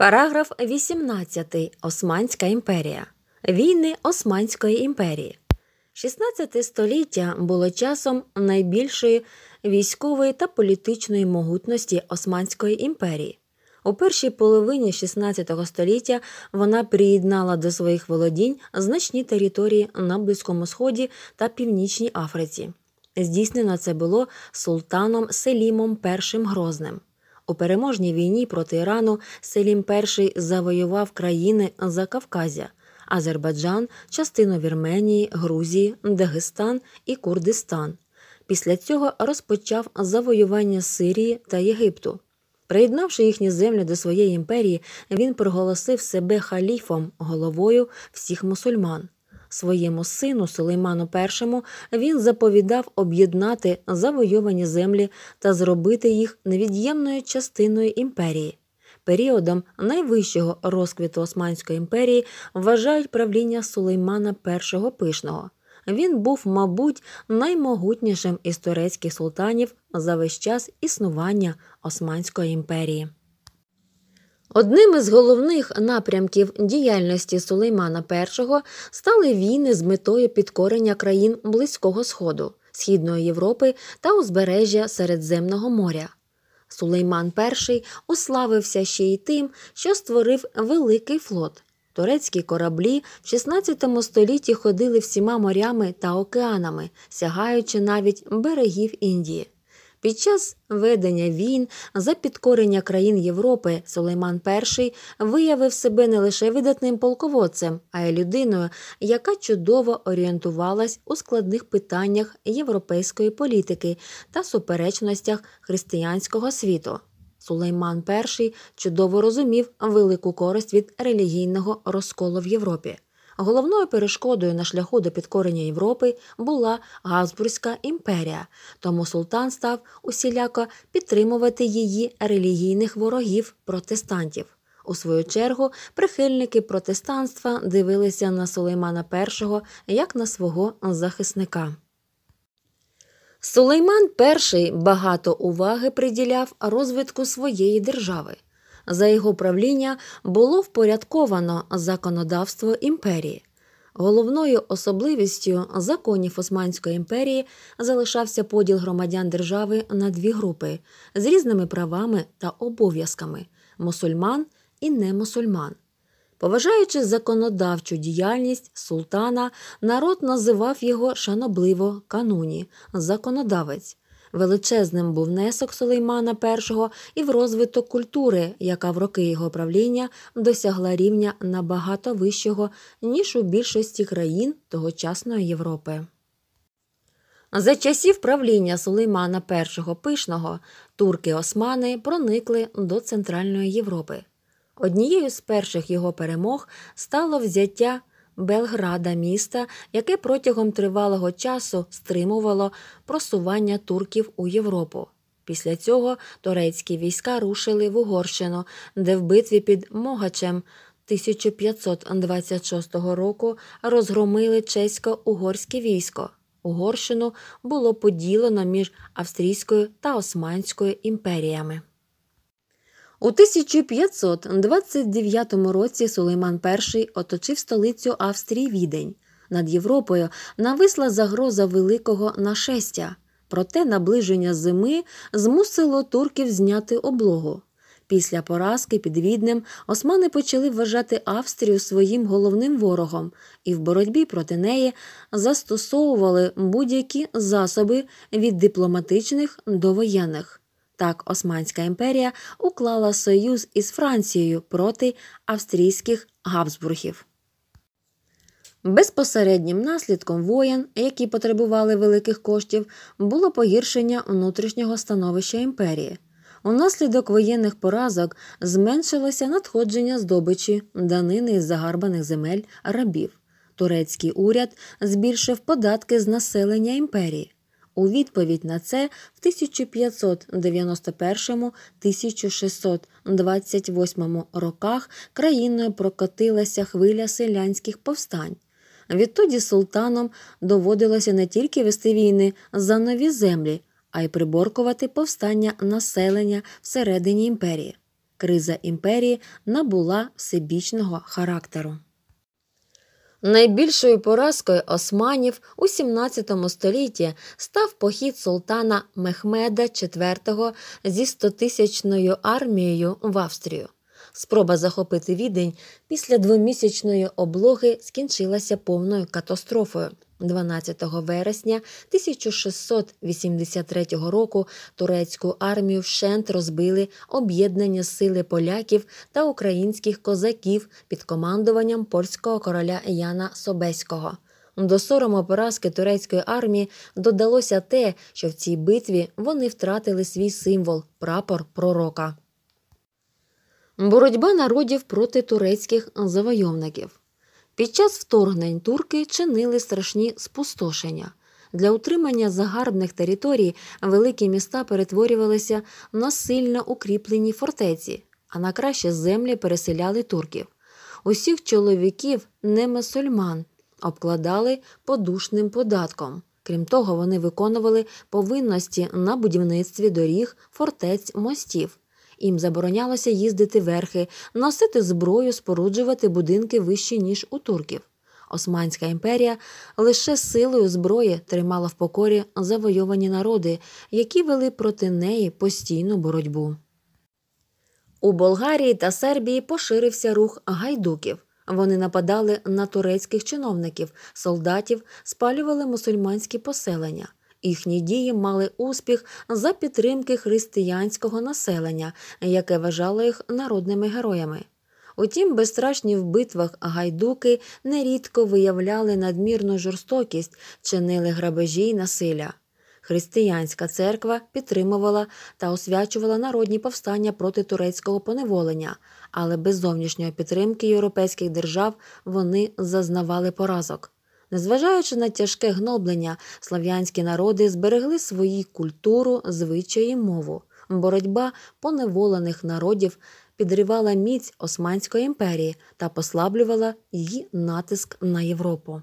Параграф 18. Османська імперія. Війни Османської імперії. 16 століття було часом найбільшої військової та політичної могутності Османської імперії. У першій половині 16 століття вона приєднала до своїх володінь значні території на Близькому Сході та Північній Африці. Здійснено це було султаном Селімом І Грозним. У переможній війні проти Ірану Селім І завоював країни Закавказя, Азербайджан, частину Вірменії, Грузії, Дагестан і Курдистан. Після цього розпочав завоювання Сирії та Єгипту. Приєднавши їхні землі до своєї імперії, він проголосив себе халіфом, головою всіх мусульман. Своєму сину Сулейману І він заповідав об'єднати завойовані землі та зробити їх невід'ємною частиною імперії. Періодом найвищого розквіту Османської імперії вважають правління Сулеймана І Пишного. Він був, мабуть, наймогутнішим із турецьких султанів за весь час існування Османської імперії. Одним із головних напрямків діяльності Сулеймана І стали війни з метою підкорення країн Близького Сходу, Східної Європи та узбережжя Середземного моря. Сулейман І уславився ще й тим, що створив великий флот. Турецькі кораблі в 16 столітті ходили всіма морями та океанами, сягаючи навіть берегів Індії. Під час ведення війн за підкорення країн Європи Сулейман І виявив себе не лише видатним полководцем, а й людиною, яка чудово орієнтувалась у складних питаннях європейської політики та суперечностях християнського світу. Сулейман І чудово розумів велику користь від релігійного розколу в Європі. Головною перешкодою на шляху до підкорення Європи була Газбурзька імперія, тому султан став усіляко підтримувати її релігійних ворогів протестантів. У свою чергу прихильники протестанства дивилися на Сулеймана І як на свого захисника. Сулейман І багато уваги приділяв розвитку своєї держави. За його правління було впорядковано законодавство імперії. Головною особливістю законів Османської імперії залишався поділ громадян держави на дві групи з різними правами та обов'язками мусульман і немусульман. Поважаючи законодавчу діяльність султана, народ називав його шанобливо кануні, законодавець. Величезним був внесок Сулеймана І і в розвиток культури, яка в роки його правління досягла рівня набагато вищого, ніж у більшості країн тогочасної Європи. За часів правління Сулеймана І пишного турки османи проникли до Центральної Європи. Однією з перших його перемог стало взяття Белграда міста, яке протягом тривалого часу стримувало просування турків у Європу. Після цього турецькі війська рушили в Угорщину, де в битві під Могачем 1526 року розгромили чесько-угорське військо. Угорщину було поділено між Австрійською та Османською імперіями. У 1529 році Сулейман І оточив столицю Австрії відень. Над Європою нависла загроза великого нашестя, проте наближення зими змусило турків зняти облогу. Після поразки під Віднем османи почали вважати Австрію своїм головним ворогом і в боротьбі проти неї застосовували будь-які засоби від дипломатичних до воєнних. Так, Османська імперія уклала союз із Францією проти австрійських габсбургів. Безпосереднім наслідком воєн, які потребували великих коштів, було погіршення внутрішнього становища імперії. Унаслідок воєнних поразок зменшилося надходження здобичі данини із загарбаних земель рабів. Турецький уряд збільшив податки з населення імперії. У відповідь на це в 1591-1628 роках країною прокотилася хвиля селянських повстань. Відтоді султаном доводилося не тільки вести війни за нові землі, а й приборкувати повстання населення всередині імперії. Криза імперії набула всебічного характеру. Найбільшою поразкою османів у XVII столітті став похід султана Мехмеда IV зі стотисячною армією в Австрію. Спроба захопити відень після двомісячної облоги скінчилася повною катастрофою. 12 вересня 1683 року турецьку армію вщент розбили об'єднання сили поляків та українських козаків під командуванням польського короля Яна Собеського. До сорому поразки турецької армії додалося те, що в цій битві вони втратили свій символ прапор пророка. Боротьба народів проти турецьких завойовників. Під час вторгнень турки чинили страшні спустошення. Для утримання загарбних територій великі міста перетворювалися на сильно укріплені фортеці, а на краще землі переселяли турків. Усіх чоловіків, не мусульман, обкладали подушним податком. Крім того, вони виконували повинності на будівництві доріг, фортець, мостів. Їм заборонялося їздити верхи, носити зброю, споруджувати будинки вищі, ніж у турків. Османська імперія лише силою зброї тримала в покорі завойовані народи, які вели проти неї постійну боротьбу. У Болгарії та Сербії поширився рух гайдуків. Вони нападали на турецьких чиновників, солдатів, спалювали мусульманські поселення. Їхні дії мали успіх за підтримки християнського населення, яке вважало їх народними героями. Утім, безстрашні в битвах гайдуки нерідко виявляли надмірну жорстокість, чинили грабежі й насилля. Християнська церква підтримувала та освячувала народні повстання проти турецького поневолення, але без зовнішньої підтримки європейських держав вони зазнавали поразок. Незважаючи на тяжке гноблення, слав'янські народи зберегли свої культуру, звичаї, мову. Боротьба поневолених народів підривала міць Османської імперії та послаблювала її натиск на Європу.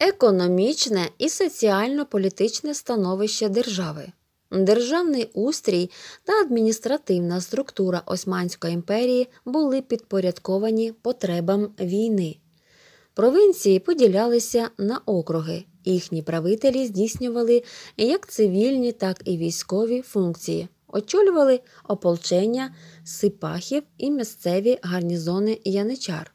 Економічне і соціально-політичне становище держави. Державний устрій та адміністративна структура Османської імперії були підпорядковані потребам війни. Провинції поділялися на округи. Їхні правителі здійснювали як цивільні, так і військові функції, очолювали ополчення сипахів і місцеві гарнізони яничар.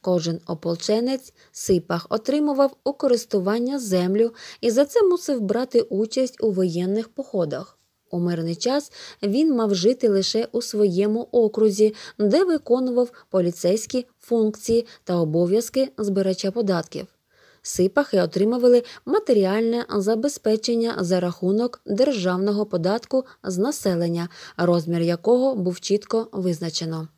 Кожен ополченець сипах отримував у користування землю і за це мусив брати участь у воєнних походах. У мирний час він мав жити лише у своєму окрузі, де виконував поліцейські функції та обов'язки збирача податків. Сипахи отримували матеріальне забезпечення за рахунок державного податку з населення, розмір якого був чітко визначено.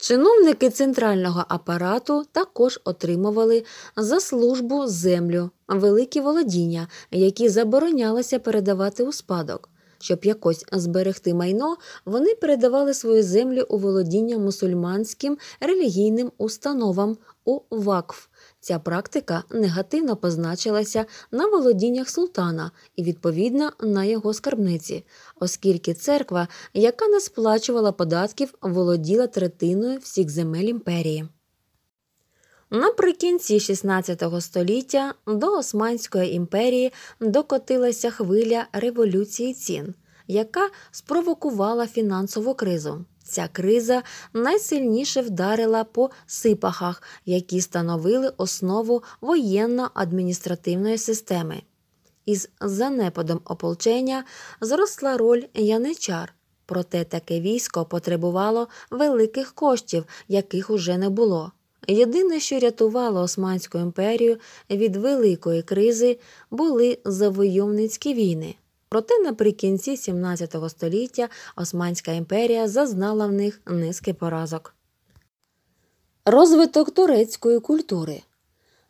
Чиновники центрального апарату також отримували за службу землю, великі володіння, які заборонялося передавати у спадок. Щоб якось зберегти майно, вони передавали свою землю у володіння мусульманським релігійним установам, у вакф. Ця практика негативно позначилася на володіннях султана і, відповідно, на його скарбниці, оскільки церква, яка не сплачувала податків, володіла третиною всіх земель імперії. Наприкінці XVI століття до Османської імперії докотилася хвиля революції цін яка спровокувала фінансову кризу. Ця криза найсильніше вдарила по сипахах, які становили основу воєнно-адміністративної системи. Із занепадом ополчення зросла роль яничар, проте таке військо потребувало великих коштів, яких уже не було. Єдине, що рятувало Османську імперію від великої кризи, були завойовницькі війни. Проте наприкінці 17 століття Османська імперія зазнала в них низки поразок. Розвиток турецької культури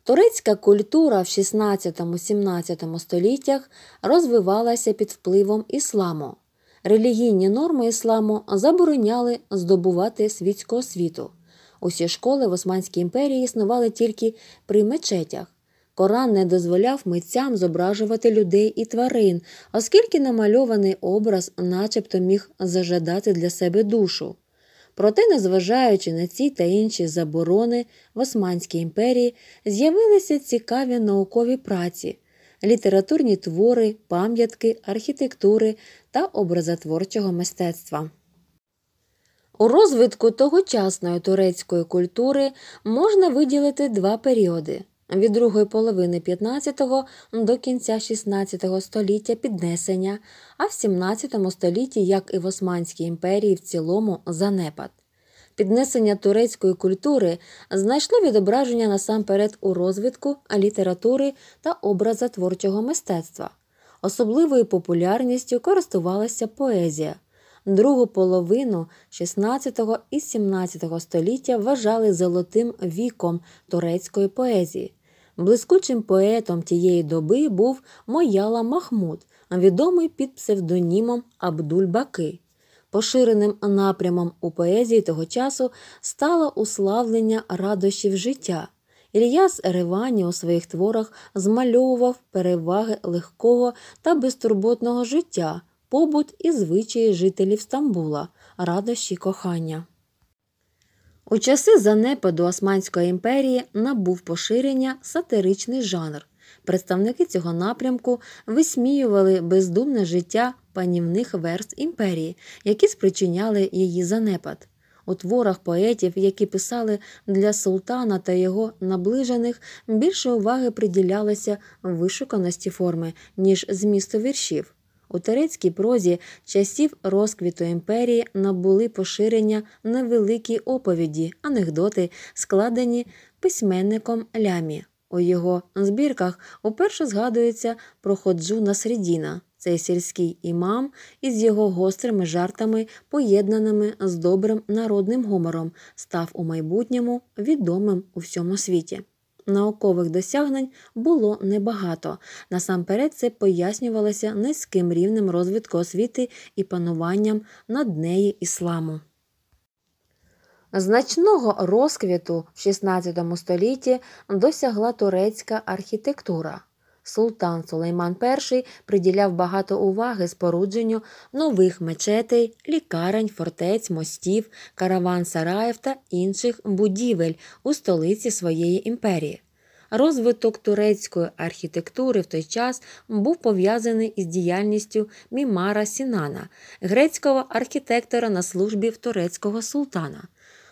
турецька культура в 16-17 століттях розвивалася під впливом ісламу. Релігійні норми ісламу забороняли здобувати світську освіту. Усі школи в Османській імперії існували тільки при мечетях. Коран не дозволяв митцям зображувати людей і тварин, оскільки намальований образ начебто міг зажадати для себе душу. Проте, незважаючи на ці та інші заборони в Османській імперії, з'явилися цікаві наукові праці, літературні твори, пам'ятки, архітектури та образотворчого мистецтва. У розвитку тогочасної турецької культури можна виділити два періоди від другої половини 15-го до кінця 16-го століття піднесення, а в 17 столітті, як і в Османській імперії, в цілому занепад. Піднесення турецької культури знайшло відображення насамперед у розвитку літератури та образа творчого мистецтва. Особливою популярністю користувалася поезія. Другу половину 16 і 17 століття вважали золотим віком турецької поезії. Блискучим поетом тієї доби був Мояла Махмуд, відомий під псевдонімом Абдуль-Баки. Поширеним напрямом у поезії того часу стало уславлення радощів життя. Ільяс Еревані у своїх творах змальовував переваги легкого та безтурботного життя, побут і звичаї жителів Стамбула, радощі кохання. У часи занепаду Османської імперії набув поширення сатиричний жанр. Представники цього напрямку висміювали бездумне життя панівних верст імперії, які спричиняли її занепад. У творах поетів, які писали для султана та його наближених, більше уваги приділялося вишуканості форми, ніж змісту віршів. У турецькій прозі часів розквіту імперії набули поширення невеликі оповіді, анекдоти, складені письменником лямі. У його збірках уперше згадується про ходжу Насредіна, цей сільський імам із його гострими жартами, поєднаними з добрим народним гумором, став у майбутньому відомим у всьому світі наукових досягнень було небагато. Насамперед це пояснювалося низьким рівнем розвитку освіти і пануванням над неї ісламу. Значного розквіту в XVI столітті досягла турецька архітектура султан Сулейман І приділяв багато уваги спорудженню нових мечетей, лікарень, фортець, мостів, караван-сараїв та інших будівель у столиці своєї імперії. Розвиток турецької архітектури в той час був пов'язаний із діяльністю Мімара Сінана, грецького архітектора на службі в турецького султана.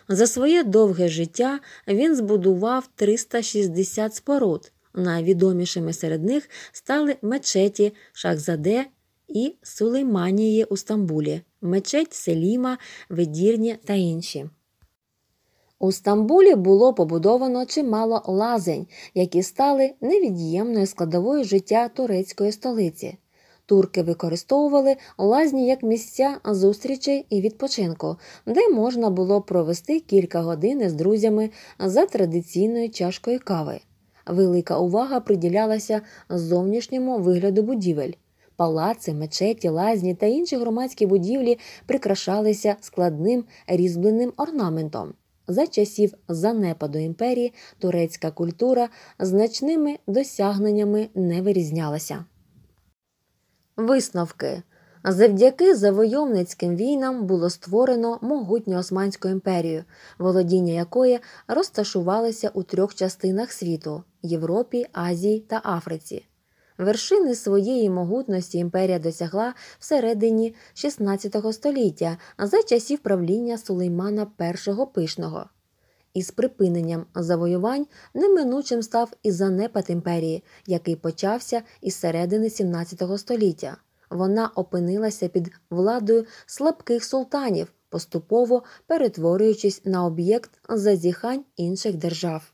За своє довге життя він збудував 360 споруд. Найвідомішими серед них стали мечеті Шахзаде і Сулейманії у Стамбулі, мечеть Селіма, Ведірні та інші. У Стамбулі було побудовано чимало лазень, які стали невід'ємною складовою життя турецької столиці. Турки використовували лазні як місця зустрічей і відпочинку, де можна було провести кілька годин з друзями за традиційною чашкою кави велика увага приділялася зовнішньому вигляду будівель. Палаци, мечеті, лазні та інші громадські будівлі прикрашалися складним різьбленим орнаментом. За часів занепаду імперії турецька культура значними досягненнями не вирізнялася. Висновки Завдяки завойовницьким війнам було створено могутню Османську імперію, володіння якої розташувалися у трьох частинах світу Європі, Азії та Африці. Вершини своєї могутності імперія досягла всередині XVI століття за часів правління Сулеймана І Пишного. Із припиненням завоювань неминучим став і занепад імперії, який почався із середини XVII століття вона опинилася під владою слабких султанів, поступово перетворюючись на об'єкт зазіхань інших держав.